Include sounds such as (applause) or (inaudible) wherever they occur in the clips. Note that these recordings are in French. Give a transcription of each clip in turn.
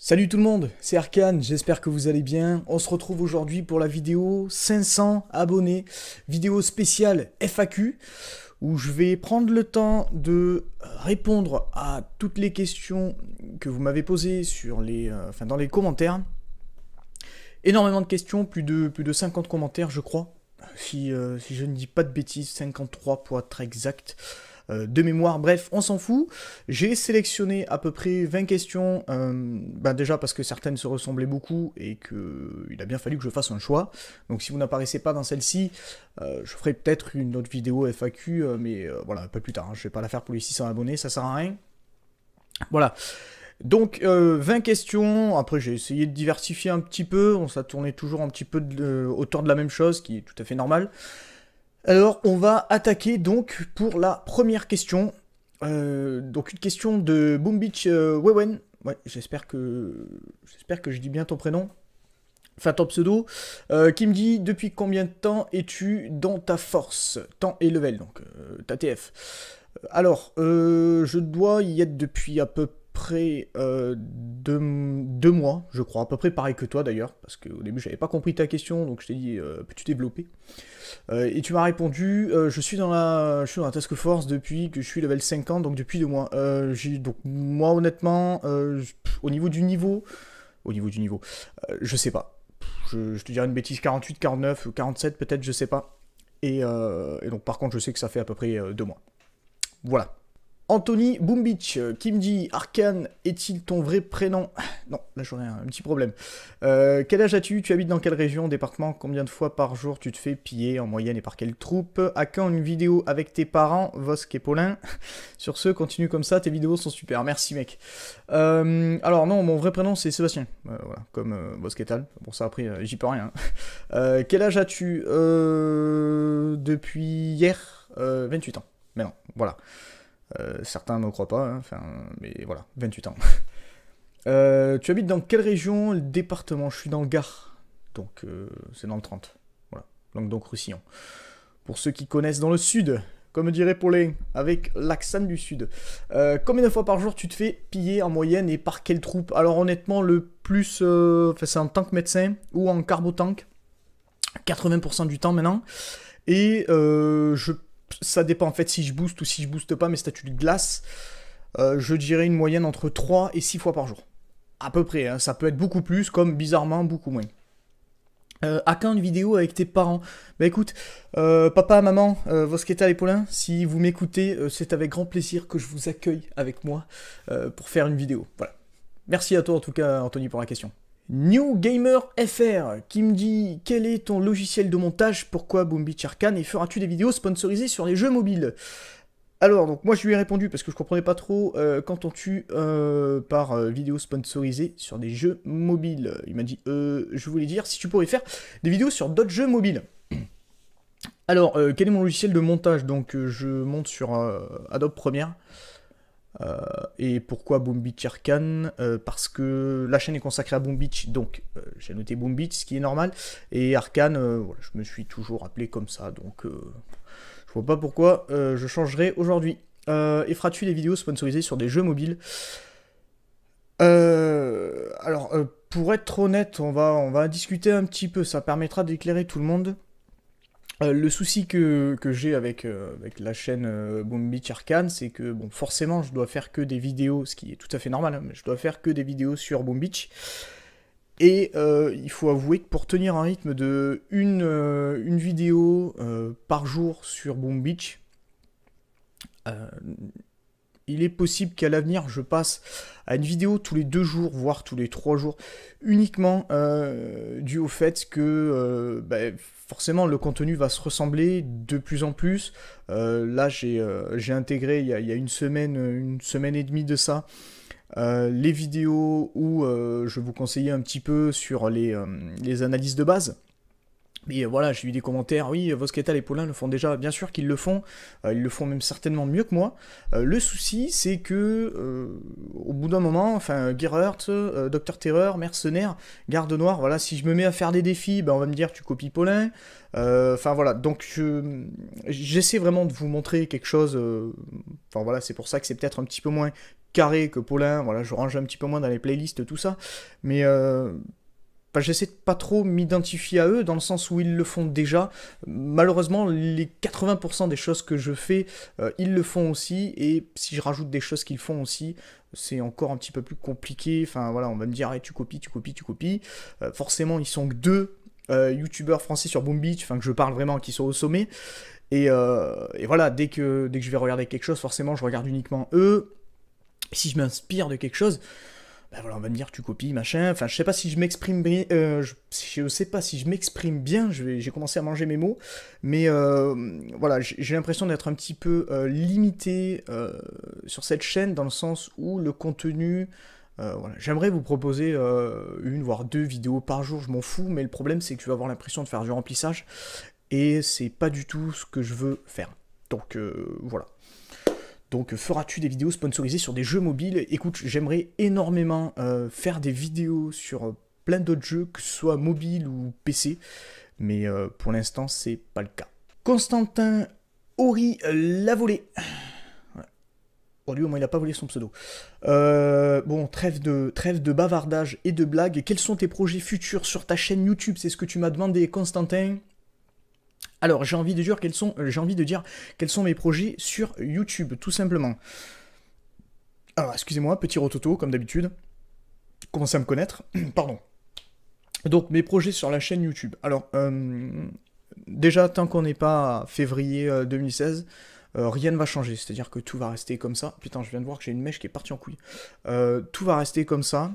Salut tout le monde, c'est Arkane, j'espère que vous allez bien. On se retrouve aujourd'hui pour la vidéo 500 abonnés, vidéo spéciale FAQ, où je vais prendre le temps de répondre à toutes les questions que vous m'avez posées sur les, euh, dans les commentaires. Énormément de questions, plus de, plus de 50 commentaires je crois, si, euh, si je ne dis pas de bêtises, 53 pour être exact. Euh, de mémoire. Bref, on s'en fout. J'ai sélectionné à peu près 20 questions, euh, ben déjà parce que certaines se ressemblaient beaucoup et qu'il a bien fallu que je fasse un choix. Donc si vous n'apparaissez pas dans celle-ci, euh, je ferai peut-être une autre vidéo FAQ, mais voilà, pas plus tard. je hein. Je vais pas la faire pour les 600 abonnés, ça sert à rien. Voilà. Donc 20 questions, après j'ai essayé de diversifier un petit peu, on s'est tourné toujours un petit peu autour de la même chose, qui est tout à fait normal. Alors, on va attaquer donc pour la première question. Euh, donc, une question de Boom euh, Wewen. Ouais, j'espère que j'espère que je dis bien ton prénom. Enfin, ton pseudo. Euh, qui me dit Depuis combien de temps es-tu dans ta force Temps et level, donc ta TF. Alors, je dois y être depuis à peu près près euh, deux, mois, je crois, à peu près pareil que toi d'ailleurs, parce qu'au début j'avais pas compris ta question, donc je t'ai dit euh, peux-tu développer euh, Et tu m'as répondu je suis dans la je suis task force depuis que je suis level 50, donc depuis deux mois. donc moi honnêtement, au niveau du niveau, au niveau du niveau, je sais pas. Je, te dirais une bêtise 48, 49, 47 peut-être, je sais pas. et, donc par contre je sais que ça fait à peu près deux mois. Voilà. Anthony Boombich qui euh, me dit est-il ton vrai prénom (sighs) Non, là j'aurais un petit problème. Euh, quel âge as-tu Tu habites dans quelle région, département Combien de fois par jour tu te fais piller en moyenne et par quelle troupe À quand une vidéo avec tes parents, Vosk et Paulin (laughs) Sur ce, continue comme ça, tes vidéos sont super, merci mec. Euh, alors non, mon vrai prénom c'est Sébastien, voilà, comme Vosk et Tal. Bon, ça après, j'y peux rien. Hein. (laughs) quel âge as-tu Depuis hier, 28 ans. Mais non, voilà. Euh, certains ne croient pas, hein, mais voilà, 28 ans. (laughs) Euh, tu habites dans quelle région Le département Je suis dans le Gard, donc euh, c'est dans le 30. Voilà, donc, donc Roussillon. Pour ceux qui connaissent dans le sud, comme dirait Paulin, avec l'accent du sud. combien de fois par jour tu te fais piller en moyenne et par quelle troupe Alors honnêtement, le plus, c'est en tant que médecin ou en carbotank, 80% du temps maintenant. Et je ça dépend en fait si je booste ou si je booste pas mes statuts de glace. Euh, je dirais une moyenne entre 3 et 6 fois par jour. À peu près, hein. ça peut être beaucoup plus, comme bizarrement beaucoup moins. A euh, à quand une vidéo avec tes parents Bah écoute, euh, papa, maman, vos Vosqueta et Paulin, si vous m'écoutez, c'est avec grand plaisir que je vous accueille avec moi pour faire une vidéo. Voilà. Merci à toi en tout cas, Anthony, pour la question. New Gamer FR qui me dit quel est ton logiciel de montage, pourquoi Boombi Charkan et feras-tu des vidéos sponsorisées sur les jeux mobiles alors, donc moi je lui ai répondu parce que je comprenais pas trop euh, quand on tue euh, par euh, vidéo sponsorisée sur des jeux mobiles. Il m'a dit Je voulais dire si tu pourrais faire des vidéos sur d'autres jeux mobiles. Alors, quel est mon logiciel de montage Donc, je monte sur Adobe Premiere. Euh, et pourquoi Boom Beach euh, Parce que la chaîne est consacrée à Boom Beach, donc euh, j'ai noté Boom Beach, ce qui est normal. Et Arcane, je me suis toujours appelé comme ça, donc je vois pas pourquoi je changerai aujourd'hui. et feras-tu des vidéos sponsorisées sur des jeux mobiles Alors, pour être honnête, on va, on va discuter un petit peu, ça permettra d'éclairer tout le monde. Euh, le souci que, j'ai euh, avec, la chaîne euh, Boom Beach Arcane, c'est que bon, forcément, je dois faire que des vidéos, ce qui est tout à fait normal, hein, mais je dois faire que des vidéos sur Boom Beach. Et il faut avouer que pour tenir un rythme de une, vidéo par jour sur Boom Beach, il est possible qu'à l'avenir je passe à une vidéo tous les deux jours, voire tous les trois jours, uniquement dû au fait que ben, forcément le contenu va se ressembler de plus en plus. Euh, là j'ai euh, intégré il y, a, une semaine, une semaine et demie de ça. Euh, les vidéos où je vous conseillais un petit peu sur les analyses de base. Et voilà, j'ai eu des commentaires, oui, Vosquetal et Paulin le font déjà, bien sûr qu'ils le font, euh, ils le font même certainement mieux que moi. Euh, le souci, c'est que, euh, au bout d'un moment, enfin, Gerhardt, Docteur Terreur, Mercenaire, Garde Noire, voilà, si je me mets à faire des défis, ben on va me dire tu copies Paulin. Enfin voilà, donc j'essaie vraiment de vous montrer quelque chose, enfin voilà, c'est pour ça que c'est peut-être un petit peu moins carré que Paulin, voilà, je range un petit peu moins dans les playlists, tout ça, mais j'essaie de pas trop m'identifier à eux dans le sens où ils le font déjà. Malheureusement, les 80% des choses que je fais, euh, ils le font aussi. Et si je rajoute des choses qu'ils font aussi, c'est encore un petit peu plus compliqué. Enfin voilà, on va me dire, hey, eh, tu copies, tu copies, tu copies. Euh, forcément, ils sont que deux euh, youtubeurs français sur Boom Beach, enfin que je parle vraiment, qui sont au sommet. Et, et, voilà, dès que, dès que je vais regarder quelque chose, forcément, je regarde uniquement eux. Si je m'inspire de quelque chose, ben voilà, on va me dire tu copies, machin. Enfin, je sais pas si je m'exprime bien. Euh, je, sais pas si je m'exprime bien. J'ai commencé à manger mes mots, mais euh, voilà, j'ai l'impression d'être un petit peu euh, limité sur cette chaîne dans le sens où le contenu. Voilà. J'aimerais vous proposer une voire deux vidéos par jour, je m'en fous, mais le problème c'est que tu vas avoir l'impression de faire du remplissage et c'est pas du tout ce que je veux faire. Donc voilà. Donc euh, feras-tu des vidéos sponsorisées sur des jeux mobiles Écoute, j'aimerais énormément euh, faire des vidéos sur euh, plein d'autres jeux, que ce soit mobile ou PC, mais pour l'instant c'est pas le cas. Constantin Horry l'a volé. Bon, lui au moins il n'a pas volé son pseudo. bon, trêve de, trêve de bavardage et de blagues. Quels sont tes projets futurs sur ta chaîne YouTube C'est ce que tu m'as demandé Constantin. Alors j'ai envie de dire quels sont, j'ai envie de dire quels sont mes projets sur YouTube, tout simplement. Alors excusez-moi, petit rototo comme d'habitude. Commencez à me connaître, (clears throat) pardon. Donc mes projets sur la chaîne YouTube. Alors euh, déjà tant qu'on n'est pas février 2016. Euh, euh, rien ne va changer, c'est-à-dire que tout va rester comme ça. Putain, je viens de voir que j'ai une mèche qui est partie en couille. tout va rester comme ça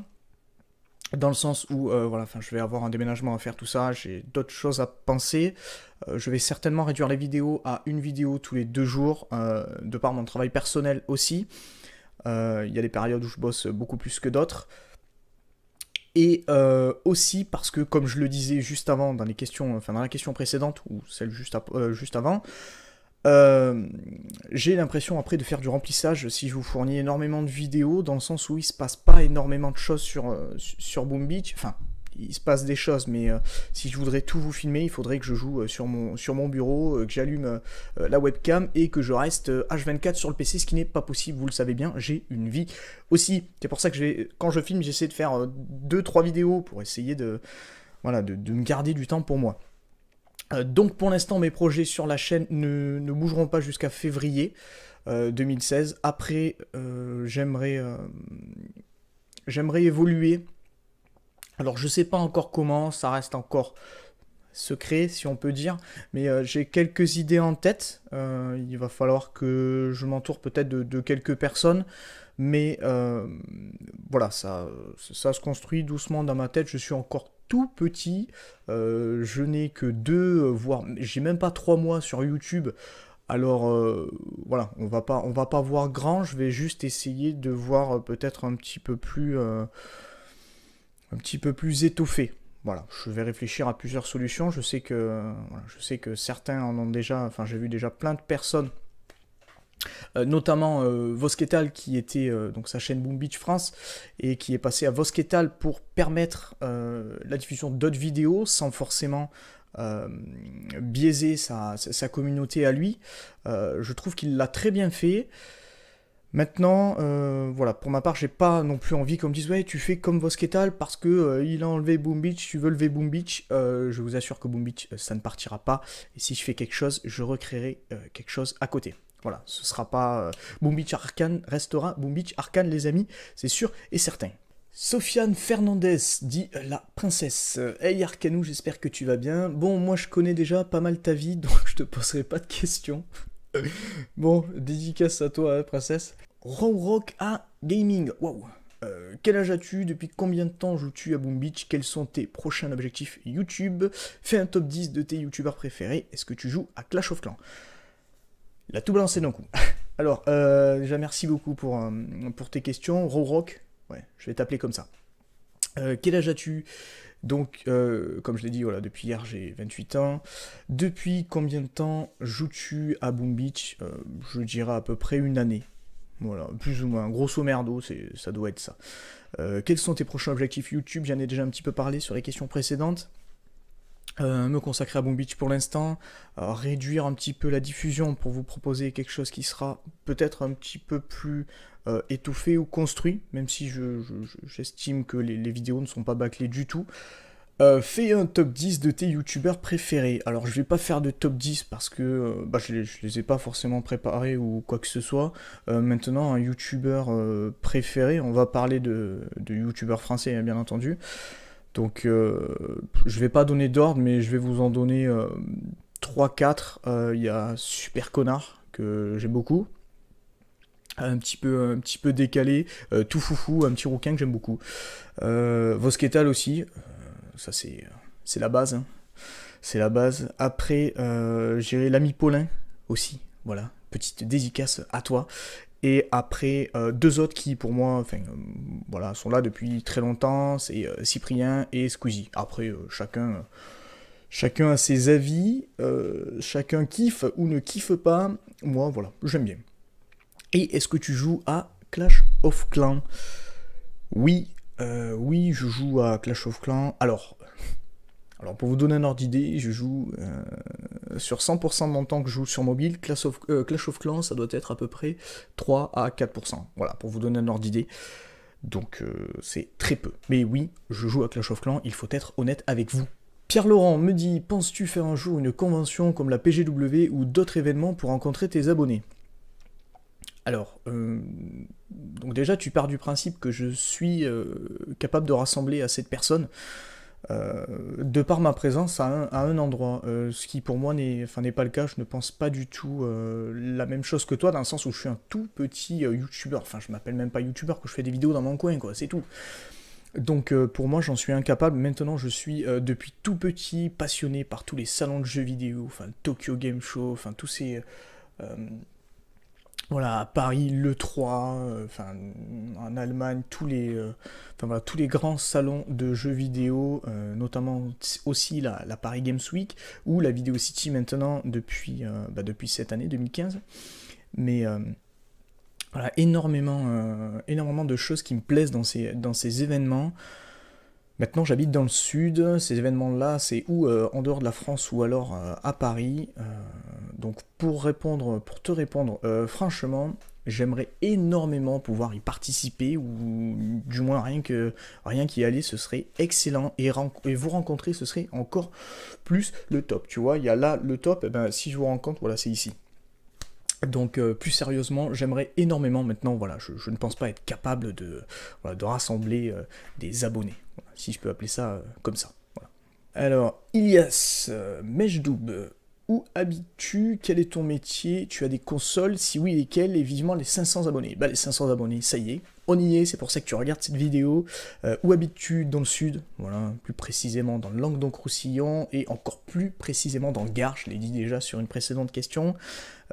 dans le sens où euh, voilà, je vais avoir un déménagement à faire, tout ça, j'ai d'autres choses à penser. Euh, je vais certainement réduire les vidéos à une vidéo tous les deux jours, euh, de par mon travail personnel aussi. Il y a des périodes où je bosse beaucoup plus que d'autres. Et aussi parce que, comme je le disais juste avant dans les questions, dans la question précédente ou celle juste, juste avant, euh, j'ai l'impression après de faire du remplissage si je vous fournis énormément de vidéos, dans le sens où il se passe pas énormément de choses sur, euh, sur Boom Beach. Enfin, il se passe des choses, mais euh, si je voudrais tout vous filmer, il faudrait que je joue sur, mon, sur mon bureau, que j'allume la webcam et que je reste H24 sur le PC, ce qui n'est pas possible, vous le savez bien, j'ai une vie aussi. C'est pour ça que quand je filme, j'essaie de faire 2-3 vidéos pour essayer de, voilà, de me garder du temps pour moi. Euh, donc pour l'instant, mes projets sur la chaîne ne, bougeront pas jusqu'à février 2016. Euh, Après, euh, j'aimerais j'aimerais évoluer. Alors je sais pas encore comment, ça reste encore secret si on peut dire, mais j'ai quelques idées en tête. il va falloir que je m'entoure peut-être de, quelques personnes, mais voilà, ça, ça se construit doucement dans ma tête. Je suis encore petit. Euh, je n'ai que deux, euh, voire j'ai même pas trois mois sur YouTube. Alors euh, voilà, on va pas, on va pas voir grand. Je vais juste essayer de voir peut-être un petit peu plus, un petit peu plus étoffé. Voilà, je vais réfléchir à plusieurs solutions. Je sais que, je sais que certains en ont déjà, enfin j'ai vu déjà plein de personnes euh, notamment euh, Vosketal qui était euh, donc sa chaîne Boom Beach France et qui est passé à Vosketal pour permettre la diffusion d'autres vidéos sans forcément biaiser sa, communauté à lui. je trouve qu'il l'a très bien fait. Maintenant, voilà, pour ma part, j'ai pas non plus envie qu'on me dise ouais tu fais comme Vosketal parce que il a enlevé Boom Beach, tu veux lever Boom Beach. je vous assure que Boom Beach, ça ne partira pas. Et si je fais quelque chose, je recréerai quelque chose à côté. Voilà, ce sera pas. Euh, Boom Beach Arcane restera Boom Beach Arcane, les amis, c'est sûr et certain. Sofiane Fernandez dit euh, la princesse. Euh, hey Arcanou, j'espère que tu vas bien. Bon, moi je connais déjà pas mal ta vie, (laughs) donc je te poserai pas de questions. (laughs) bon, dédicace à toi, hein, princesse. Rock à Gaming, waouh. Quel âge as-tu Depuis combien de temps joues-tu à Boom Beach Quels sont tes prochains objectifs YouTube Fais un top 10 de tes youtubeurs préférés. Est-ce que tu joues à Clash of Clans il tout balancé d'un coup. (laughs) Alors, euh, déjà, merci beaucoup pour, euh, pour tes questions. Rorok, ouais, je vais t'appeler comme ça. Euh, quel âge as-tu Donc, comme je l'ai dit, voilà, depuis hier, j'ai 28 ans. Depuis combien de temps joues-tu à Boom Beach Je dirais à peu près une année. Voilà, plus ou moins. Grosso merdo, ça doit être ça. quels sont tes prochains objectifs YouTube J'en ai déjà un petit peu parlé sur les questions précédentes. Euh, me consacrer à Boom Beach pour l'instant, euh, réduire un petit peu la diffusion pour vous proposer quelque chose qui sera peut-être un petit peu plus euh, étouffé ou construit, même si j'estime je, que les, vidéos ne sont pas bâclées du tout. fais un top 10 de tes youtubeurs préférés. Alors je vais pas faire de top 10 parce que bah, je, les, les ai pas forcément préparés ou quoi que ce soit. maintenant un youtubeur préféré, on va parler de, de youtubeurs français hein, bien entendu. Donc euh, je vais pas donner d'ordre, mais je vais vous en donner 3-4. Euh, euh, il y a Super Connard, que j'aime beaucoup. Un petit peu, un petit peu décalé. tout foufou, un petit rouquin que j'aime beaucoup. Vosquetal aussi. ça c'est, c'est la base. Hein. C'est la base. Après, j'ai l'ami Paulin aussi. Voilà, petite dédicace à toi et après euh, deux autres qui pour moi euh, voilà sont là depuis très longtemps c'est euh, Cyprien et Squeezie après chacun chacun a ses avis chacun kiffe ou ne kiffe pas moi voilà j'aime bien et est-ce que tu joues à Clash of Clans oui oui je joue à Clash of Clans alors (laughs) alors pour vous donner un ordre d'idée je joue sur 100% de mon temps que je joue sur mobile, Clash of, euh, of Clans, ça doit être à peu près 3 à 4%. Voilà, pour vous donner un ordre d'idée. Donc euh, c'est très peu. Mais oui, je joue à Clash of Clans, il faut être honnête avec vous. Pierre Laurent me dit Penses-tu faire un jour une convention comme la PGW ou d'autres événements pour rencontrer tes abonnés Alors, euh, donc déjà, tu pars du principe que je suis capable de rassembler assez de personnes. Euh, de par ma présence à un, endroit, euh, ce qui pour moi n'est pas le cas, je ne pense pas du tout euh, la même chose que toi, dans le sens où je suis un tout petit youtubeur, enfin je m'appelle même pas youtubeur, que je fais des vidéos dans mon coin, quoi, c'est tout. Donc pour moi j'en suis incapable, maintenant je suis depuis tout petit passionné par tous les salons de jeux vidéo, enfin Tokyo Game Show, enfin tous ces voilà, Paris, le 3, euh, en Allemagne, euh, tous les, grands salons de jeux vidéo, euh, notamment aussi la, Paris Games Week, ou la Video City maintenant depuis, bah, cette année 2015. Mais voilà, énormément, énormément de choses qui me plaisent dans ces événements. Maintenant, j'habite dans le sud, ces événements-là, c'est ou euh, en dehors de la France ou alors euh, à Paris. Euh, donc pour répondre, pour te répondre, franchement, j'aimerais énormément pouvoir y participer ou du moins rien que rien qu'y aller, ce serait excellent et, et, vous rencontrer, ce serait encore plus le top. Tu vois, il y a là le top. Et eh ben si je vous rencontre, voilà, c'est ici. Donc euh, plus sérieusement, j'aimerais énormément maintenant, voilà, je, ne pense pas être capable de, rassembler euh, des abonnés, si je peux appeler ça euh, comme ça. Voilà. Alors, Ilias, Meshdoub, où habites-tu Quel est ton métier Tu as des consoles Si oui, lesquelles Et vivement les 500 abonnés. Bah les 500 abonnés, ça y est, on y est, c'est pour ça que tu regardes cette vidéo. Euh, où habites-tu dans le sud Voilà, plus précisément dans le Languedoc-Roussillon et encore plus précisément dans le Gard, je l'ai dit déjà sur une précédente question.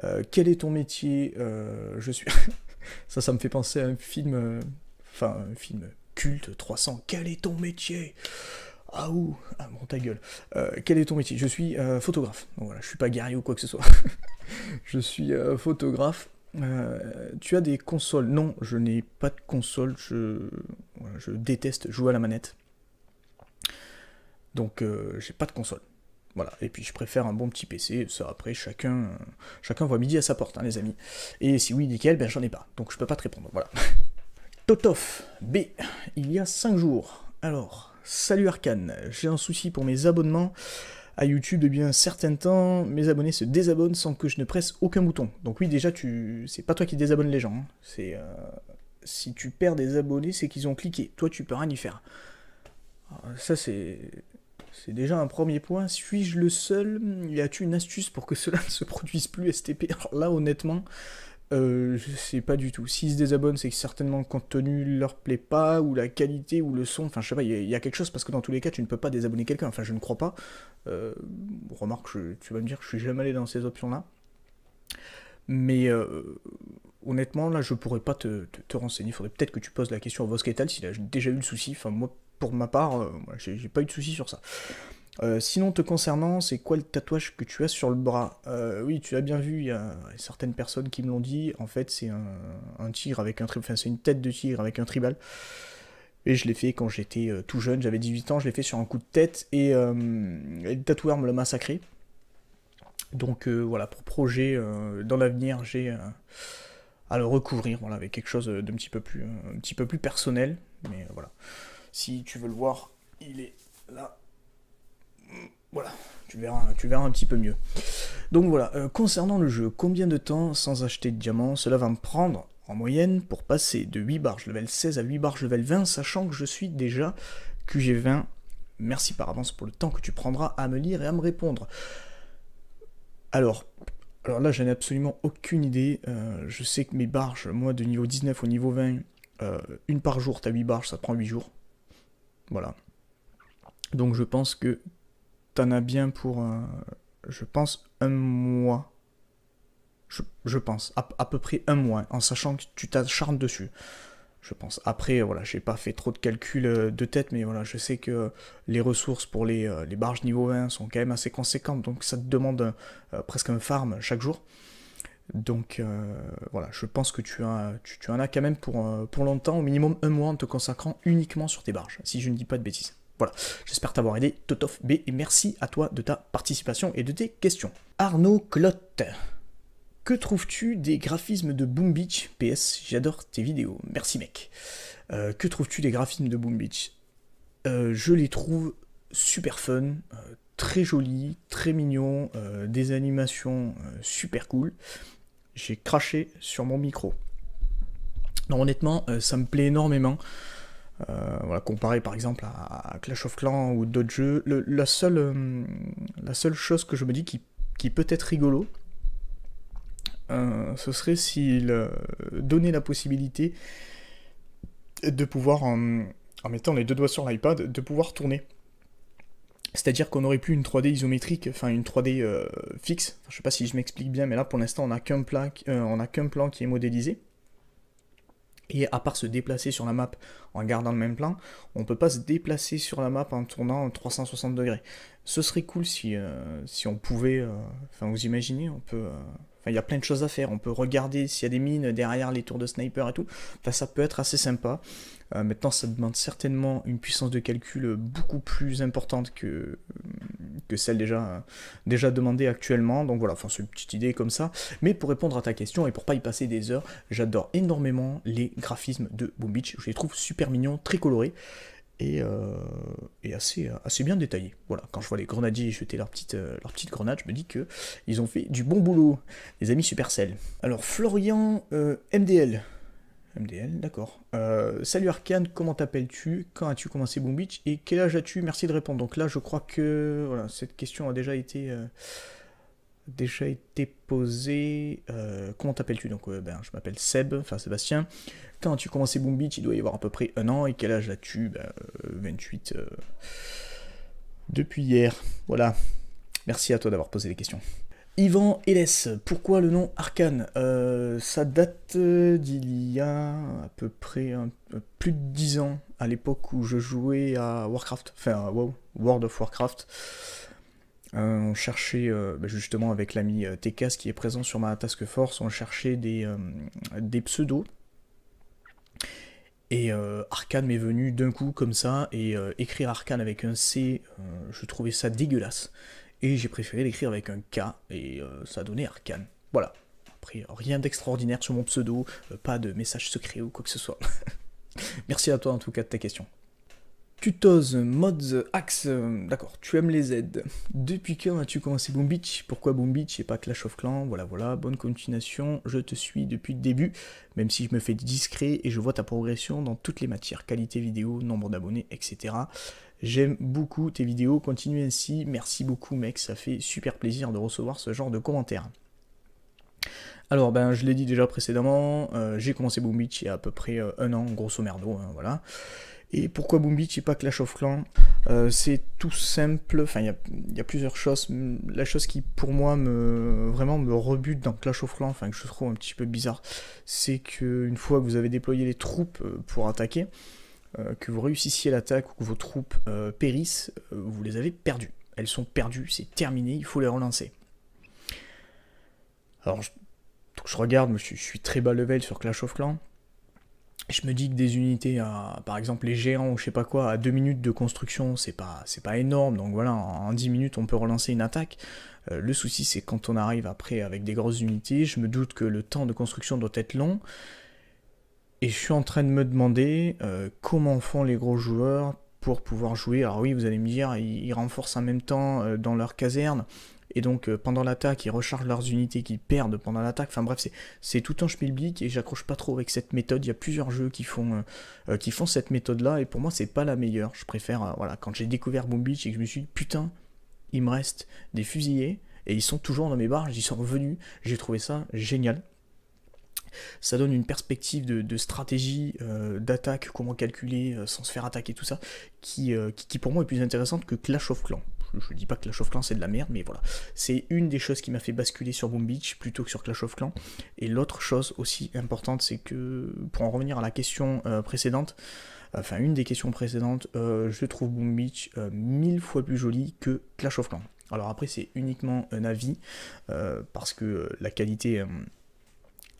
Euh, quel est ton métier euh, Je suis. (laughs) ça, ça me fait penser à un film. Enfin, un film culte 300. Quel est ton métier ah ouh, ah bon ta gueule. quel est ton métier Je suis photographe. voilà, je suis pas guerrier ou quoi que ce soit. (laughs) je suis photographe euh, tu as des consoles Non, je n'ai pas de console. Je, déteste jouer à la manette. Donc, euh, j'ai pas de console. Voilà. Et puis, je préfère un bon petit PC. Ça, après, chacun, chacun voit midi à sa porte, hein, les amis. Et si oui, nickel, ben j'en ai pas. Donc, je peux pas te répondre. Voilà. (laughs) Totof B. Il y a 5 jours. Alors, salut Arcane. J'ai un souci pour mes abonnements à YouTube depuis un certain temps, mes abonnés se désabonnent sans que je ne presse aucun bouton. Donc oui, déjà, tu, c'est pas toi qui désabonne les gens. Hein. C'est euh, si tu perds des abonnés, c'est qu'ils ont cliqué. Toi, tu peux rien y faire. Ah, ça, c'est c'est déjà un premier point. Suis-je le seul Y a-t-il une astuce pour que cela (laughs) ne se produise plus STP Alors là, honnêtement, euh, je sais pas du tout. S'ils se désabonnent, c'est que certainement le contenu leur plaît pas, ou la qualité, ou le son. Enfin, je sais pas, il y, a quelque chose, parce que dans tous les cas, tu ne peux pas désabonner quelqu'un. Enfin, je ne crois pas. Euh, remarque, tu vas me dire, que je suis jamais allé dans ces options-là. Mais euh, honnêtement, là, je pourrais pas te, renseigner. Il faudrait peut-être que tu poses la question à Vosketal s'il a déjà eu le souci. Enfin, moi, pour ma part, euh, j'ai pas eu de souci sur ça. Euh, sinon, te concernant, c'est quoi le tatouage que tu as sur le bras euh, Oui, tu l'as bien vu, il y a certaines personnes qui me l'ont dit. En fait, c'est un, avec un tribal. Enfin, c'est une tête de tigre avec un tribal. Et je l'ai fait quand j'étais euh, tout jeune, j'avais 18 ans, je l'ai fait sur un coup de tête et, le tatoueur me l'a massacré. Donc voilà, pour projet, dans l'avenir, j'ai à le recouvrir voilà, avec quelque chose d'un petit, peu plus, un petit peu plus personnel. Mais voilà, si tu veux le voir, il est là voilà, tu verras, tu verras un petit peu mieux. Donc voilà, euh, concernant le jeu, combien de temps sans acheter de diamants Cela va me prendre en moyenne pour passer de 8 barges level 16 à 8 barges level 20, sachant que je suis déjà QG20. Merci par avance pour le temps que tu prendras à me lire et à me répondre. Alors, alors là, je ai absolument aucune idée. Euh, je sais que mes barges, moi, de niveau 19 au niveau 20, euh, une par jour, t'as 8 barges, ça prend 8 jours. Voilà. Donc je pense que t'en as bien pour, euh, je pense, un mois. Je, pense, à, peu près un mois, en sachant que tu t'acharnes dessus. Je pense. Après, voilà, j'ai pas fait trop de calculs euh, de tête, mais voilà, je sais que les ressources pour les, euh, barges niveau 20 sont quand même assez conséquentes, donc ça te demande presque un farm chaque jour. Donc voilà, je pense que tu, as, tu en as quand même pour, pour longtemps, au minimum un mois en te consacrant uniquement sur tes barges, si je ne dis pas de bêtises. Voilà, j'espère t'avoir aidé, Totof B, et merci à toi de ta participation et de tes questions. Arnaud Clotte, que trouves-tu des graphismes de Boom Beach PS, j'adore tes vidéos, merci mec. Euh, que trouves-tu des graphismes de Boom Beach euh, Je les trouve super fun, euh, très jolis, très mignons, des animations super cool. J'ai craché sur mon micro. Non, honnêtement, ça me plaît énormément. Euh, comparé par exemple à, Clash of Clans ou d'autres jeux, le, la, seule, euh, la seule chose que je me dis qui, peut être rigolo, euh, ce serait s'il donnait la possibilité de pouvoir, en, mettant les deux doigts sur l'iPad, de pouvoir tourner. C'est-à-dire qu'on aurait plus une 3D isométrique, enfin une 3D fixe. je je sais pas si je m'explique bien, mais là pour l'instant on n'a qu'un plan, plan qui est modélisé. Et à part se déplacer sur la map en gardant le même plan, on ne peut pas se déplacer sur la map en tournant 360 degrés. Ce serait cool si, euh, si on pouvait... Euh, enfin, vous imaginez, on peut... Euh, il y a plein de choses à faire. On peut regarder s'il y a des mines derrière les tours de sniper et tout. ça peut être assez sympa. maintenant, ça demande certainement une puissance de calcul beaucoup plus importante que que celle déjà, euh, déjà demandée actuellement. Donc voilà, enfin c'est une petite idée comme ça. Mais pour répondre à ta question et pour pas y passer des heures, j'adore énormément les graphismes de Boom Beach. Je les trouve super mignons, très colorés. Et, euh, et, assez, euh, assez bien détaillés. Voilà, quand je vois les grenadiers jeter leur petite, leur petite grenade, je me dis que ils ont fait du bon boulot, les amis Supercell. Alors, Florian MDL MDL, d'accord. Euh, salut Arkane, comment t'appelles-tu Quand as-tu commencé Boom Beach Et quel âge as-tu Merci de répondre. Donc là, je crois que cette question a déjà été, euh, déjà été posée. Euh, comment t'appelles-tu Donc ben, je m'appelle Seb, enfin Sébastien. Quand as-tu commencé Boom Beach Il doit y avoir à peu près un an. Et quel âge as-tu ben, 28. depuis hier. Voilà. Merci à toi d'avoir posé les questions. Yvan Hélès, pourquoi le nom Arcane euh, Ça date euh, d'il y a à peu près euh, plus de 10 ans, à l'époque où je jouais à Warcraft, enfin wow, World of Warcraft. on cherchait, bah, justement avec l'ami Tekas qui est présent sur ma task force, on cherchait des, pseudos. Et euh, m'est venu d'un coup comme ça, et écrire Arcane avec un C, je trouvais ça dégueulasse et j'ai préféré l'écrire avec un K, et euh, ça a donné Arcane. Voilà. Après, rien d'extraordinaire sur mon pseudo, euh, pas de message secret ou quoi que ce soit. (laughs) Merci à toi en tout cas de ta question. Tutos, mods, axe, euh, d'accord, tu aimes les aides. Depuis quand as-tu commencé Boom Beach Pourquoi Boom Beach et pas Clash of Clans Voilà, voilà, bonne continuation, je te suis depuis le début, même si je me fais discret et je vois ta progression dans toutes les matières, qualité vidéo, nombre d'abonnés, etc. J'aime beaucoup tes vidéos, continue ainsi. Merci beaucoup, mec, ça fait super plaisir de recevoir ce genre de commentaires. Alors, ben, je l'ai dit déjà précédemment, euh, j'ai commencé Boom Beach il y a à peu près euh, un an, grosso merdo, hein, voilà. Et pourquoi Boom Beach et pas Clash of Clans euh, C'est tout simple, enfin, il y, a, plusieurs choses. La chose qui, pour moi, me, vraiment me rebute dans Clash of Clans, enfin, que je trouve un petit peu bizarre, c'est qu'une fois que vous avez déployé les troupes pour attaquer, euh, que vous réussissiez l'attaque ou que vos troupes euh, périssent, euh, vous les avez perdues. Elles sont perdues, c'est terminé, il faut les relancer. Alors, je, regarde, je, je, suis très bas level sur Clash of Clans. Je me dis que des unités, par exemple les géants ou je sais pas quoi, à 2 minutes de construction, c'est pas, pas énorme. Donc voilà, en, 10 minutes, on peut relancer une attaque. le souci, c'est quand on arrive après avec des grosses unités, je me doute que le temps de construction doit être long. Et je suis en train de me demander euh, comment font les gros joueurs pour pouvoir jouer. Alors oui, vous allez me dire, ils, renforcent en même temps euh, dans leur caserne. Et donc euh, pendant l'attaque, ils rechargent leurs unités qu'ils perdent pendant l'attaque. Enfin bref, c'est tout un schmilblick et j'accroche pas trop avec cette méthode. Il y a plusieurs jeux qui font, qui font cette méthode-là et pour moi, c'est pas la meilleure. Je préfère, voilà, quand j'ai découvert Boom Beach et que je me suis dit, putain, il me reste des fusillés et ils sont toujours dans mes barges, ils sont revenus. J'ai trouvé ça génial ça donne une perspective de, stratégie, euh, d'attaque, comment calculer euh, sans se faire attaquer, tout ça, euh, qui, pour moi est plus intéressante que Clash of Clans. Je, ne dis pas que Clash of Clans c'est de la merde, mais voilà. C'est une des choses qui m'a fait basculer sur Boom Beach plutôt que sur Clash of Clans. Et l'autre chose aussi importante, c'est que, pour en revenir à la question précédente, enfin une des questions précédentes, je trouve Boom Beach mille fois plus joli que Clash of Clans. Alors après c'est uniquement un avis, parce que la qualité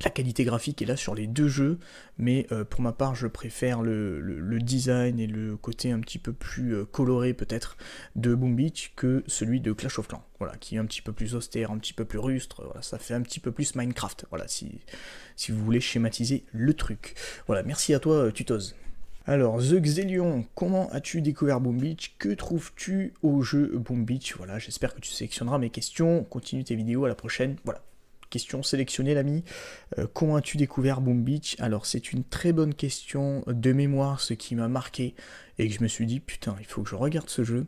la qualité graphique est là sur les deux jeux, mais euh, pour ma part, je préfère le, design et le côté un petit peu plus euh, coloré peut-être de Boom Beach que celui de Clash of Clans, voilà, qui est un petit peu plus austère, un petit peu plus rustre, voilà, ça fait un petit peu plus Minecraft, voilà, si, si vous voulez schématiser le truc. Voilà, merci à toi, euh, Tutos. Alors, The Xelion, comment as-tu découvert Boom Beach Que trouves-tu au jeu Boom Beach Voilà, j'espère que tu sélectionneras mes questions. Continue tes vidéos à la prochaine. Voilà, Question sélectionnée, l'ami. Euh, comment as-tu découvert Boom Beach Alors, c'est une très bonne question de mémoire, ce qui m'a marqué et que je me suis dit, putain, il faut que je regarde ce jeu.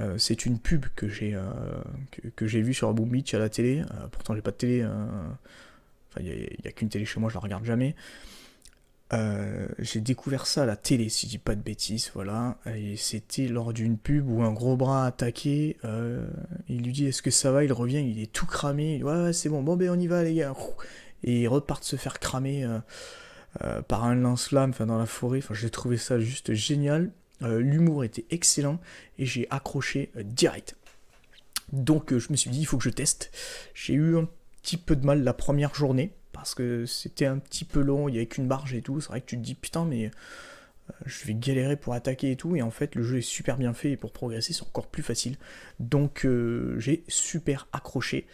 Euh, c'est une pub que j'ai euh, que, vue sur Boom Beach à la télé. pourtant, j'ai pas de télé. Enfin, il n'y a, a qu'une télé chez moi, je la regarde jamais. Euh, j'ai découvert ça à la télé, si je dis pas de bêtises, voilà. Et c'était lors d'une pub où un gros bras attaqué. Euh, il lui dit Est-ce que ça va Il revient, il est tout cramé. ouais, c'est bon, bon, ben on y va, les gars. Et repart repart se faire cramer euh, par un lance-flamme dans la forêt. Enfin, j'ai trouvé ça juste génial. L'humour était excellent et j'ai accroché direct. Donc, je me suis dit Il faut que je teste. J'ai eu un petit peu de mal la première journée parce que c'était un petit peu long, il n'y avait qu'une barge et tout, c'est vrai que tu te dis putain mais euh, je vais galérer pour attaquer et tout, et en fait le jeu est super bien fait et pour progresser c'est encore plus facile. Donc euh, j'ai super accroché.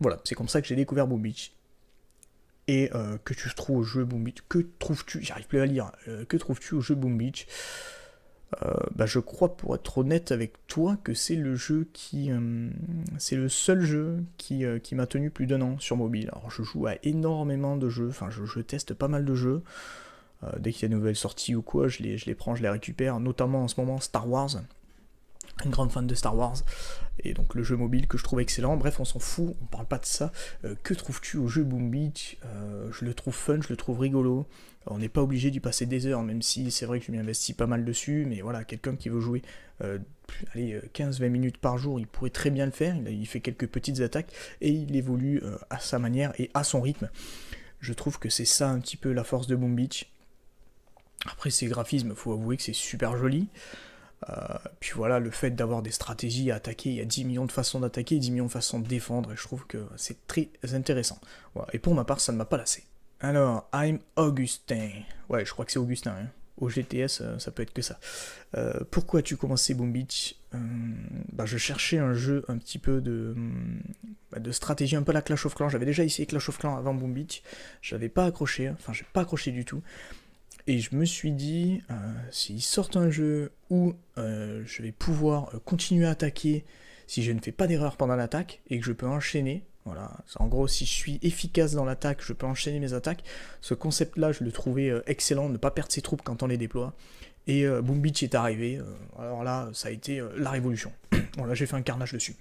Voilà, c'est comme ça que j'ai découvert Boom Beach. Et euh, que tu trouves au jeu Boom Beach Que trouves-tu J'arrive plus à lire. que trouves-tu au jeu Boom Beach euh, bah, je crois pour être honnête avec toi que c'est le jeu qui euh, c'est le seul jeu euh, qui, m'a tenu plus d'un an sur mobile. Alors je joue à énormément de jeux, enfin je, teste pas mal de jeux. dès qu'il y a une nouvelle sortie ou quoi, je les, je les prends, je les récupère, notamment en ce moment Star Wars. Une grande fan de Star Wars, et donc le jeu mobile que je trouve excellent. Bref, on s'en fout, on parle pas de ça. que trouves-tu au jeu Boom Beach Je le trouve fun, je le trouve rigolo. On n'est pas obligé d'y passer des heures, même si c'est vrai que je m'y investis pas mal dessus, mais voilà, quelqu'un qui veut jouer 15-20 euh, euh, minutes par jour, il pourrait très bien le faire, il, fait quelques petites attaques, et il évolue euh, à sa manière et à son rythme. Je trouve que c'est ça un petit peu la force de Boom Beach. Après, ces graphismes, faut avouer que c'est super joli. puis voilà, le fait d'avoir des stratégies à attaquer, il y a 10 millions de façons d'attaquer, 10 millions de façons de défendre, et je trouve que c'est très intéressant. Et pour ma part, ça ne m'a pas lassé. Alors, I'm Augustin. Ouais, je crois que c'est Augustin. Au hein. GTS, euh, ça peut être que ça. Euh, pourquoi tu commencé Boom Beach euh, bah, Je cherchais un jeu un petit peu bah, de, stratégie, un peu la Clash of Clans. J'avais déjà essayé Clash of Clans avant Boom Beach. J'avais pas accroché, hein. enfin, j'ai pas accroché du tout. Et je me suis dit, euh, s'ils sortent un jeu où je vais pouvoir continuer à attaquer si je ne fais pas d'erreur pendant l'attaque et que je peux enchaîner, voilà. En gros, si je suis efficace dans l'attaque, je peux enchaîner mes attaques. Ce concept-là, je le trouvais euh, excellent, ne pas perdre ses troupes quand on les déploie. Et euh, Boom Beach est arrivé. Euh, alors là, ça a été la révolution. bon, (clears throat) là, j'ai fait un carnage dessus.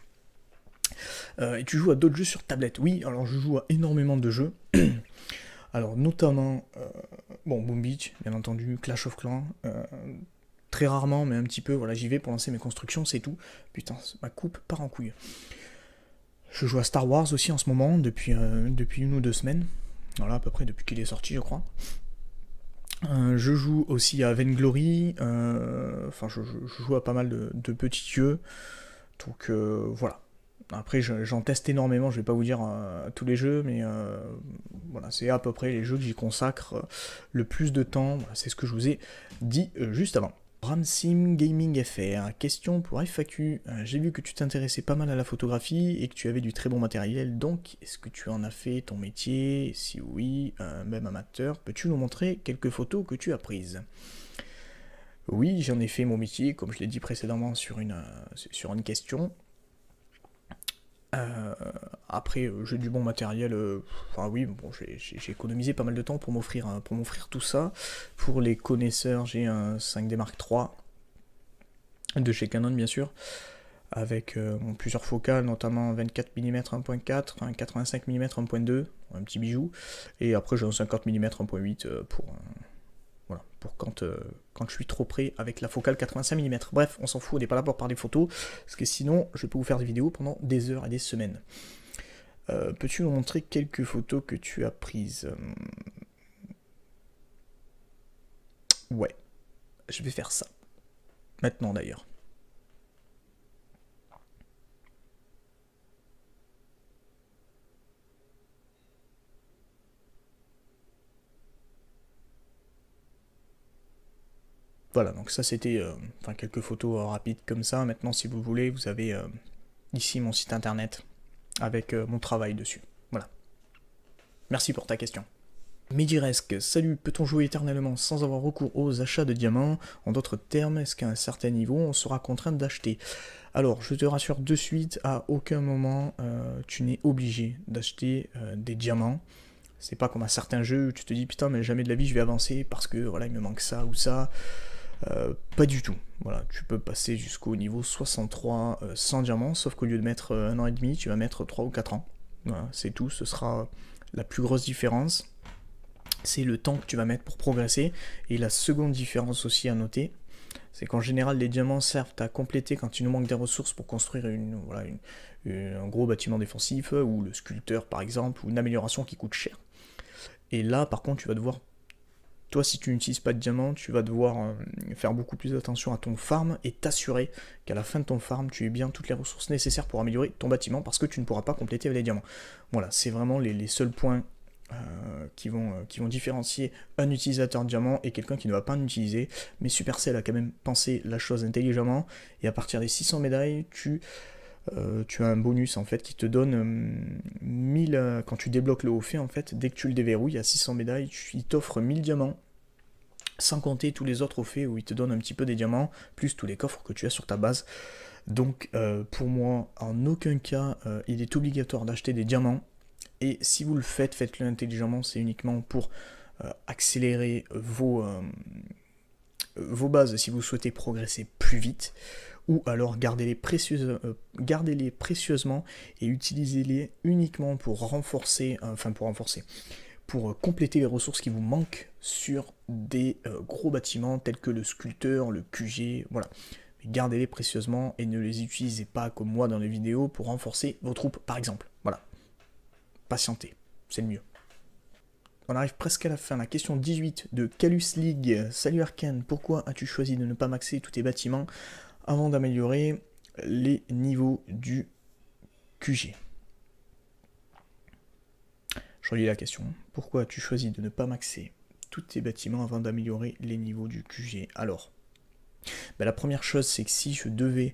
et tu joues à d'autres jeux sur tablette Oui, alors je joue à énormément de jeux. (clears throat) alors, notamment, bon, Boom Beach, bien entendu, Clash of Clans très rarement, mais un petit peu, voilà, j'y vais pour lancer mes constructions, c'est tout. Putain, ma coupe part en couille. Je joue à Star Wars aussi en ce moment, depuis, euh, depuis une ou deux semaines. Voilà, à peu près depuis qu'il est sorti, je crois. Euh, je joue aussi à Vainglory, euh, enfin je, joue à pas mal de, petits jeux, donc voilà. Après j'en teste énormément, je vais pas vous dire tous les jeux, mais voilà, c'est à peu près les jeux que j'y consacre le plus de temps, c'est ce que je vous ai dit juste avant. Ramsim Gaming FR, question pour FAQ. Euh, j'ai vu que tu t'intéressais pas mal à la photographie et que tu avais du très bon matériel, donc est-ce que tu en as fait ton métier Si oui, euh, même amateur, peux-tu nous montrer quelques photos que tu as prises Oui, j'en ai fait mon métier, comme je l'ai dit précédemment sur une, euh, sur une question. Euh, après, euh, j'ai du bon matériel. Euh, oui, bon, j'ai économisé pas mal de temps pour m'offrir tout ça. Pour les connaisseurs, j'ai un 5D Mark III de chez Canon, bien sûr, avec plusieurs focales, notamment 24 mm 1.4, un 85 mm 1.2, un petit bijou, et après j'ai un 50 mm 1.8 pour voilà, pour quand, euh, quand je suis trop près avec la focale 85 mm. Bref, on s'en fout, on n'est pas là pour parler photos, parce que sinon, je peux vous faire des vidéos pendant des heures et des semaines. Euh, peux-tu nous montrer quelques photos que tu as prises euh, Ouais, je vais faire ça. Maintenant d'ailleurs. Voilà, donc ça c'était euh, quelques photos euh, rapides comme ça. Maintenant, si vous voulez, vous avez euh, ici mon site internet avec mon travail dessus. Voilà. Merci pour ta question. Midiresque, salut, peut-on jouer éternellement sans avoir recours aux achats de diamants En d'autres termes, est-ce qu'à un certain niveau, on sera contraint d'acheter Alors, je te rassure de suite, à aucun moment, tu n'es obligé d'acheter des diamants. C'est pas comme un certains jeux où tu te dis, putain, mais jamais de la vie je vais avancer parce que, voilà, il me manque ça ou ça. Euh, pas du tout. Voilà, tu peux passer jusqu'au niveau 63 euh, sans diamant, sauf qu'au lieu de mettre euh, un an et demi, tu vas mettre 3 ou 4 ans. c'est tout, ce sera la plus grosse différence. C'est le temps que tu vas mettre pour progresser. Et la seconde différence aussi à noter, c'est qu'en général les diamants servent à compléter quand il nous manque des ressources pour construire une, un gros bâtiment défensif ou le sculpteur par exemple ou une amélioration qui coûte cher. Et là par contre tu vas devoir toi, si tu n'utilises pas de diamant, tu vas devoir euh, faire beaucoup plus attention à ton farm et t'assurer qu'à la fin de ton farm, tu aies bien toutes les ressources nécessaires pour améliorer ton bâtiment parce que tu ne pourras pas compléter avec les diamants. Voilà, c'est vraiment les, seuls points euh, qui, vont, euh, qui vont différencier un utilisateur de diamant et quelqu'un qui ne va pas en utiliser. Mais Supercell a quand même pensé la chose intelligemment et à partir des 600 médailles, tu euh, tu as un bonus en fait qui te donne 1000 euh, euh, quand tu débloques le haut fait en fait dès que tu le déverrouilles à 600 médailles tu, t'offres t'offre 1000 diamants sans compter tous les autres au où il te donne un petit peu des diamants plus tous les coffres que tu as sur ta base donc pour moi en aucun cas il est obligatoire d'acheter des diamants et si vous le faites faites-le intelligemment c'est uniquement pour accélérer vos vos bases si vous souhaitez progresser plus vite ou alors gardez-les euh, précieusement et utilisez-les uniquement pour renforcer, euh, enfin pour renforcer, pour euh, compléter les ressources qui vous manquent sur des gros bâtiments tels que le sculpteur, le QG, voilà. Gardez-les précieusement et ne les utilisez pas comme moi dans les vidéos pour renforcer vos troupes par exemple. Voilà. Patientez, c'est le mieux. On arrive presque à la fin. La question 18 de Calus League. Salut Arkane, pourquoi as-tu choisi de ne pas maxer tous tes bâtiments avant d'améliorer les niveaux du QG. Je relis la question. Pourquoi as-tu choisi de ne pas maxer tous tes bâtiments avant d'améliorer les niveaux du QG Alors, ben, la première chose, c'est que si je devais,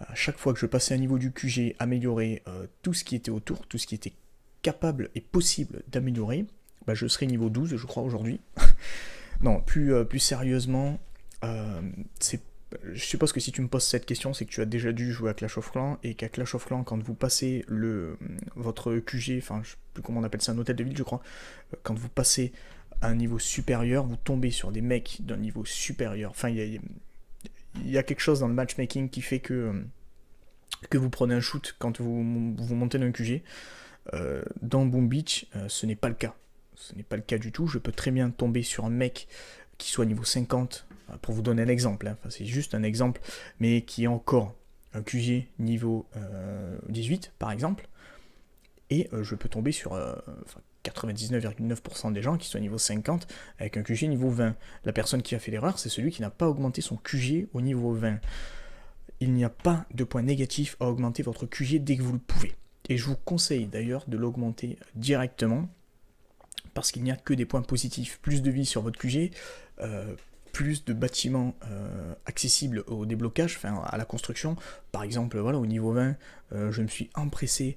à chaque fois que je passais un niveau du QG, améliorer euh, tout ce qui était autour, tout ce qui était capable et possible d'améliorer, ben, je serais niveau 12, je crois, aujourd'hui. (laughs) non, plus, euh, plus sérieusement, euh, c'est c'est je suppose que si tu me poses cette question, c'est que tu as déjà dû jouer à Clash of Clans et qu'à Clash of Clans, quand vous passez le, mm, votre QG, enfin, je sais plus comment on appelle ça, un hôtel de ville, je crois, euh, quand vous passez à un niveau supérieur, vous tombez sur des mecs d'un niveau supérieur. Enfin, il y, a, quelque chose dans le matchmaking qui fait que, euh, que vous prenez un shoot quand vous, vous montez d'un QG. Euh, dans Boom Beach, ce n'est pas le cas. Ce n'est pas le cas du tout. Je peux très bien tomber sur un mec qui soit niveau 50 pour vous donner un exemple, hein. c'est juste un exemple, mais qui est encore un QG niveau 18 euh, par exemple, et euh, je peux tomber sur 99,9% euh, des gens qui sont niveau 50 avec un QG niveau 20. La personne qui a fait l'erreur, c'est celui qui n'a pas augmenté son QG au niveau 20. Il n'y a pas de point négatif à augmenter votre QG dès que vous le pouvez. Et je vous conseille d'ailleurs de l'augmenter directement parce qu'il n'y a que des points positifs. Plus de vie sur votre QG, plus de bâtiments euh, accessibles au déblocage, enfin à la construction. Par exemple, voilà, au niveau 20, euh, je me suis empressé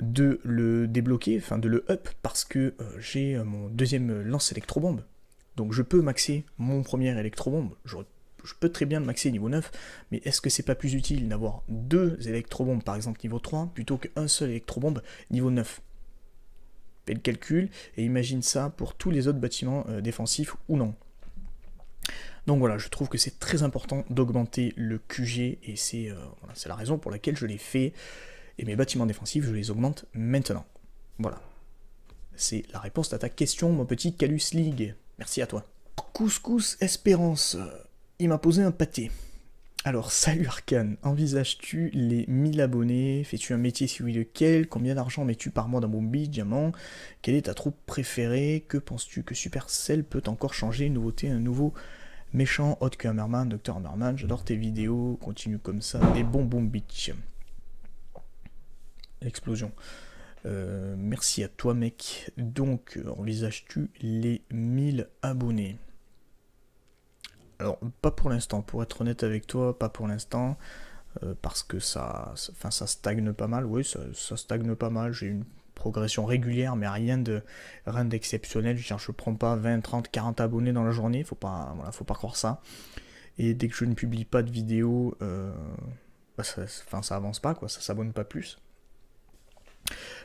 de le débloquer, enfin de le up, parce que euh, j'ai mon deuxième lance électrobombe. Donc je peux maxer mon premier électrobombe. Je, je peux très bien le maxer niveau 9, mais est-ce que c'est pas plus utile d'avoir deux électrobombes, par exemple niveau 3, plutôt qu'un seul électro-bombe, niveau 9 Fais le calcul et imagine ça pour tous les autres bâtiments défensifs ou non. Donc voilà, je trouve que c'est très important d'augmenter le QG et euh, c'est la raison pour laquelle je l'ai fait. Et mes bâtiments défensifs, je les augmente maintenant. Voilà. C'est la réponse à ta question, mon petit Calus League. Merci à toi. Couscous Espérance, il m'a posé un pâté. Alors, salut Arkane, envisages-tu les 1000 abonnés Fais-tu un métier si oui lequel Combien d'argent mets-tu par mois dans mon billet diamant Quelle est ta troupe préférée Que penses-tu que Supercell peut encore changer Une nouveauté, un nouveau Méchant, Hot Hammerman, docteur Hammerman, j'adore tes vidéos, continue comme ça, des bonbons, bitch. Explosion. Euh, merci à toi mec. Donc, envisages-tu les 1000 abonnés Alors, pas pour l'instant, pour être honnête avec toi, pas pour l'instant. Euh, parce que ça, enfin ça stagne pas mal, oui, ça, ça stagne pas mal. J'ai une progression régulière, mais rien de rien d'exceptionnel. Je ne prends pas 20, 30, 40 abonnés dans la journée, faut pas, voilà, faut pas croire ça. Et dès que je ne publie pas de vidéo, euh, bah, ça, enfin, ça avance pas, quoi, ça s'abonne pas plus.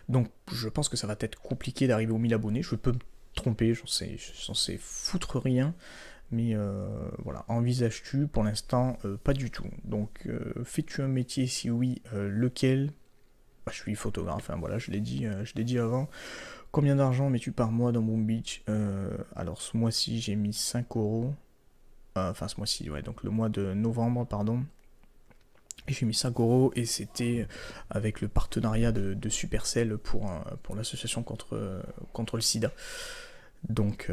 Donc je pense que ça va être compliqué d'arriver aux 1000 abonnés. Je peux me tromper, j'en sais, sais, foutre rien. Mais euh, voilà, envisages-tu Pour l'instant, euh, pas du tout. Donc, fais-tu un métier Si oui, lequel bah, je suis photographe, hein, voilà, je l'ai dit, euh, je l'ai dit avant. Combien d'argent mets-tu par mois dans Boom Beach euh, Alors ce mois-ci j'ai mis 5 euros. Euh, enfin ce mois-ci, ouais, donc le mois de novembre, pardon. J'ai mis 5 euros et c'était avec le partenariat de, Supercell pour, pour l'association contre, contre le sida. Donc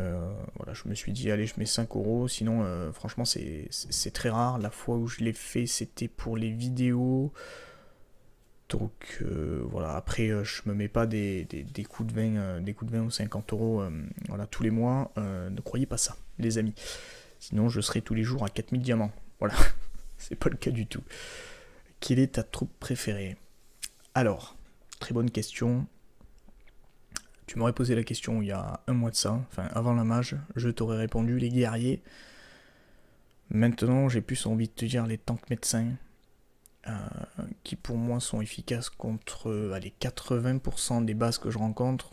voilà, je me suis dit, allez, je mets 5 euros. Sinon, franchement, c'est très rare. La fois où je l'ai fait, c'était pour les vidéos. Donc euh, voilà, après euh, je me mets pas des, coups de 20 des coups de 20 euh, ou 50 euros voilà, tous les mois, ne croyez pas ça, les amis. Sinon je serai tous les jours à 4000 diamants. Voilà, (laughs) c'est pas le cas du tout. Quelle est ta troupe préférée Alors, très bonne question. Tu m'aurais posé la question il y a un mois de ça, enfin avant la mage, je t'aurais répondu les guerriers. Maintenant j'ai plus envie de te dire les tanks médecins, euh, qui pour moi sont efficaces contre euh, les 80% des bases que je rencontre.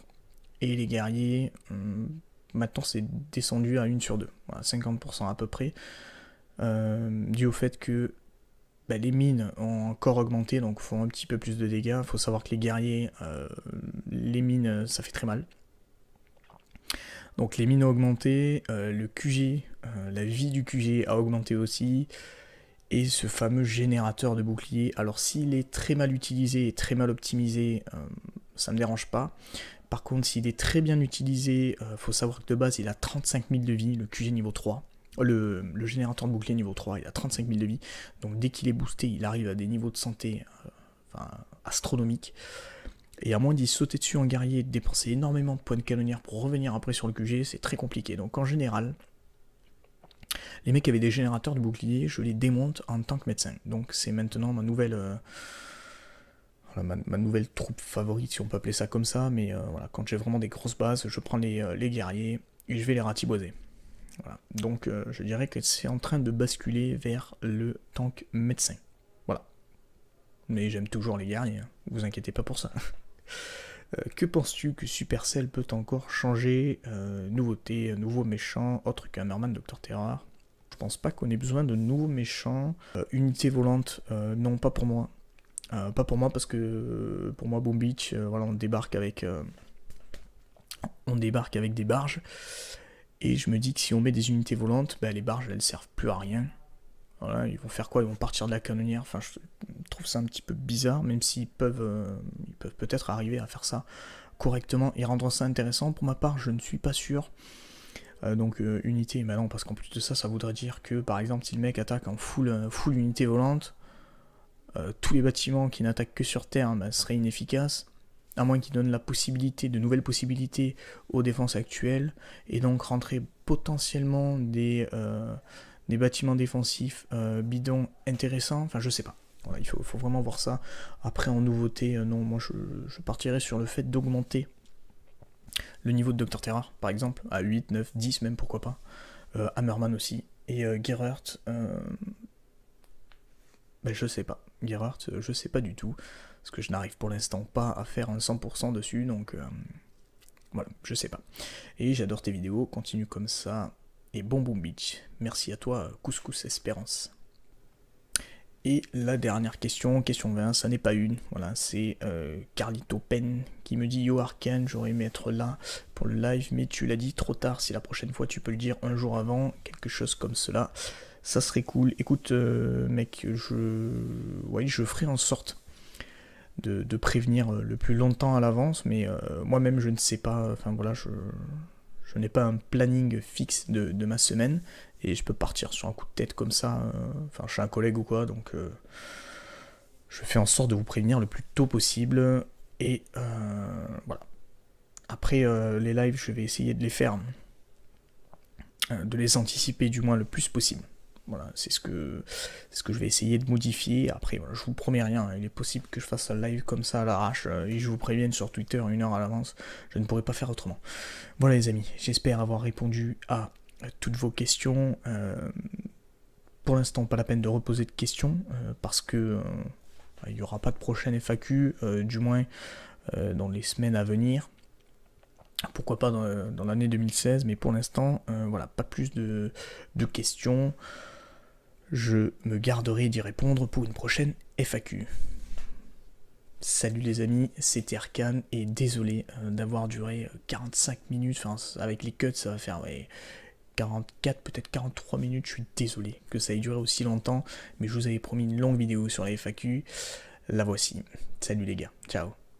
Et les guerriers, hum, maintenant c'est descendu à 1 sur 2, voilà, 50% à peu près, euh, dû au fait que bah, les mines ont encore augmenté, donc font un petit peu plus de dégâts. Il faut savoir que les guerriers, les mines, ça fait très mal. Donc les mines ont augmenté, le QG, la vie du QG a augmenté aussi et ce fameux générateur de bouclier. Alors s'il est très mal utilisé et très mal optimisé, euh, ça ne me dérange pas. Par contre, s'il est très bien utilisé, il euh, faut savoir que de base, il a 35 000 de vie, le QG niveau 3. Le, générateur de bouclier niveau 3, il a 35 000 de vie. Donc dès qu'il est boosté, il arrive à des niveaux de santé euh, astronomiques. Et à moins d'y sauter dessus en guerrier et de dépenser énormément de points de canonnière pour revenir après sur le QG, c'est très compliqué. Donc en général, les mecs avaient des générateurs de boucliers, je les démonte en tant que médecin. Donc c'est maintenant ma nouvelle... Euh, ma, nouvelle troupe favorite, si on peut appeler ça comme ça, mais euh, voilà, quand j'ai vraiment des grosses bases, je prends les, euh, guerriers et je vais les ratiboiser. Voilà. Donc je dirais que c'est en train de basculer vers le tank médecin. Voilà. Mais j'aime toujours les guerriers, hein. vous inquiétez pas pour ça. (laughs) que penses-tu que Supercell peut encore changer Nouveauté, nouveau méchant, autre qu'un Merman Dr Terror je pense pas qu'on ait besoin de nouveaux méchants. Euh, unités volantes. Euh, non, pas pour moi. Euh, pas pour moi parce que pour moi Boom Beach, voilà, on débarque avec on débarque avec des barges et je me dis que si on met des unités volantes, bah, les barges elles servent plus à rien. Voilà, ils vont faire quoi Ils vont partir de la canonnière. Enfin, je trouve ça un petit peu bizarre, même s'ils peuvent, ils peuvent peut-être arriver à faire ça correctement et rendre ça intéressant. Pour ma part, je ne suis pas sûr. Euh, donc euh, unité, mais non, parce qu'en plus de ça, ça voudrait dire que par exemple, si le mec attaque en full, euh, full unité volante, tous les bâtiments qui n'attaquent que sur terre hein, bah, seraient inefficaces, à moins qu'ils donnent la possibilité, de nouvelles possibilités aux défenses actuelles, et donc rentrer potentiellement des, des bâtiments défensifs bidons intéressants, enfin je sais pas. il faut, vraiment voir ça. Après en nouveauté, non, moi je, je partirais sur le fait d'augmenter le niveau de Dr. Terra, par exemple, à 8, 9, 10 même, pourquoi pas. Euh, Hammerman aussi. Et euh, Gerhardt, euh, ben, je sais pas. Gerhardt, je sais pas du tout. Parce que je n'arrive pour l'instant pas à faire un 100% dessus, donc voilà, je sais pas. Et j'adore tes vidéos, continue comme ça. Et bon bon bitch. Merci à toi, Couscous Espérance. Et la dernière question, question 20, ça n'est pas une. Voilà, c'est euh, Carlito Pen qui me dit Yo Arkane, j'aurais aimé être là pour le live, mais tu l'as dit trop tard. Si la prochaine fois tu peux le dire un jour avant, quelque chose comme cela, ça serait cool. Écoute, euh, mec, je, je ferai en sorte. De, prévenir euh, le plus longtemps à l'avance, mais euh, moi-même je ne sais pas, enfin voilà, je, je n'ai pas un planning fixe de, de, ma semaine, et je peux partir sur un coup de tête comme ça, euh, enfin je suis un collègue ou quoi, donc euh, je fais en sorte de vous prévenir le plus tôt possible, et euh, voilà. Après les lives, je vais essayer de les faire, de les anticiper du moins le plus possible. Voilà, c'est ce que ce que je vais essayer de modifier. Après, voilà, je vous promets rien. Hein. Il est possible que je fasse un live comme ça à l'arrache et je vous prévienne sur Twitter une heure à l'avance. Je ne pourrais pas faire autrement. Voilà les amis, j'espère avoir répondu à euh, toutes vos questions. Euh, pour l'instant, pas la peine de reposer de questions euh, parce que il n'y aura pas de prochaine FAQ, du moins dans les semaines à venir. Pourquoi pas dans, l'année 2016, mais pour l'instant, voilà, pas plus de, questions. Je me garderai d'y répondre pour une prochaine FAQ. Salut les amis, c'était Erkan, et désolé d'avoir duré 45 minutes, enfin avec les cuts ça va faire 44, peut-être 43 minutes. Je suis désolé que ça ait duré aussi longtemps, mais je vous avais promis une longue vidéo sur la FAQ. La voici. Salut les gars, ciao